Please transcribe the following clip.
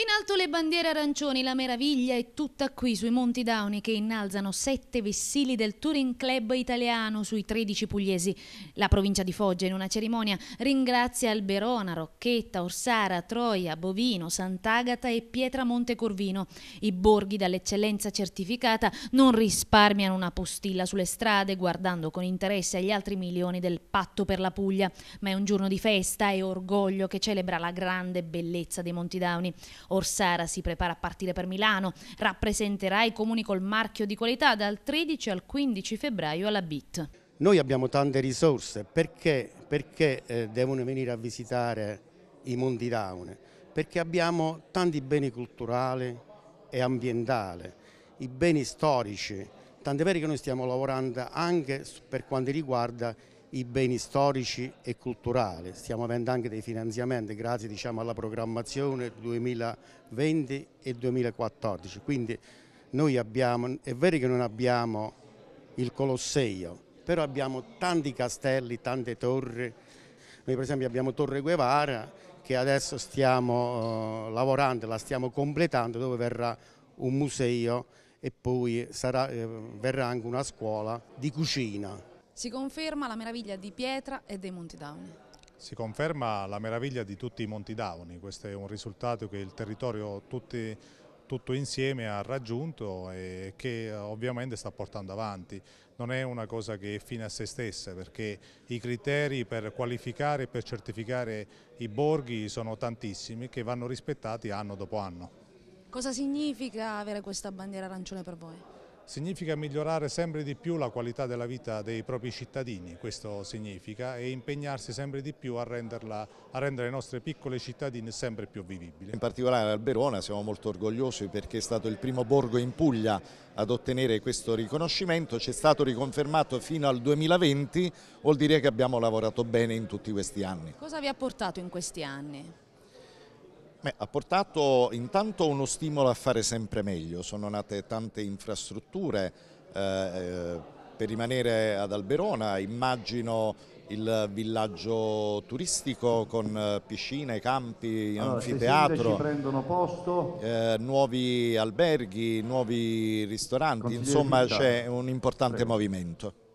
In alto le bandiere arancioni, la meraviglia è tutta qui sui Monti Downi che innalzano sette vessili del Touring Club italiano sui 13 pugliesi. La provincia di Foggia in una cerimonia ringrazia Alberona, Rocchetta, Orsara, Troia, Bovino, Sant'Agata e Pietramonte Corvino. I borghi dall'eccellenza certificata non risparmiano una postilla sulle strade guardando con interesse agli altri milioni del patto per la Puglia, ma è un giorno di festa e orgoglio che celebra la grande bellezza dei Monti Downi. Orsara si prepara a partire per Milano, rappresenterà i comuni col marchio di qualità dal 13 al 15 febbraio alla BIT. Noi abbiamo tante risorse, perché, perché eh, devono venire a visitare i Monti Down? Perché abbiamo tanti beni culturali e ambientali, i beni storici, tant'è vero che noi stiamo lavorando anche per quanto riguarda i beni storici e culturali, stiamo avendo anche dei finanziamenti grazie diciamo, alla programmazione 2020 e 2014, quindi noi abbiamo, è vero che non abbiamo il Colosseo, però abbiamo tanti castelli, tante torri, noi per esempio abbiamo Torre Guevara che adesso stiamo eh, lavorando, la stiamo completando dove verrà un museo e poi sarà, eh, verrà anche una scuola di cucina. Si conferma la meraviglia di Pietra e dei Monti Dauni. Si conferma la meraviglia di tutti i Monti Dauni, questo è un risultato che il territorio tutti, tutto insieme ha raggiunto e che eh, ovviamente sta portando avanti. Non è una cosa che è fine a se stessa perché i criteri per qualificare e per certificare i borghi sono tantissimi che vanno rispettati anno dopo anno. Cosa significa avere questa bandiera arancione per voi? significa migliorare sempre di più la qualità della vita dei propri cittadini, questo significa, e impegnarsi sempre di più a, renderla, a rendere le nostre piccole cittadine sempre più vivibili. In particolare al Alberona siamo molto orgogliosi perché è stato il primo borgo in Puglia ad ottenere questo riconoscimento, ci è stato riconfermato fino al 2020, vuol dire che abbiamo lavorato bene in tutti questi anni. Cosa vi ha portato in questi anni? Beh, ha portato intanto uno stimolo a fare sempre meglio, sono nate tante infrastrutture, eh, eh per rimanere ad Alberona immagino il villaggio turistico con eh, piscine, campi, allora, anfiteatro, posto, eh, nuovi alberghi, nuovi ristoranti, insomma c'è un importante Prego. movimento.